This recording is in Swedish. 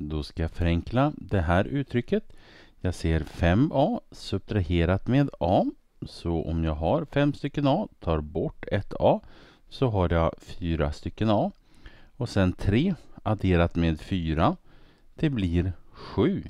Då ska jag förenkla det här uttrycket. Jag ser 5a subtraherat med a. Så om jag har fem stycken a, tar bort ett a, så har jag fyra stycken a. Och sen 3 adderat med 4, det blir 7.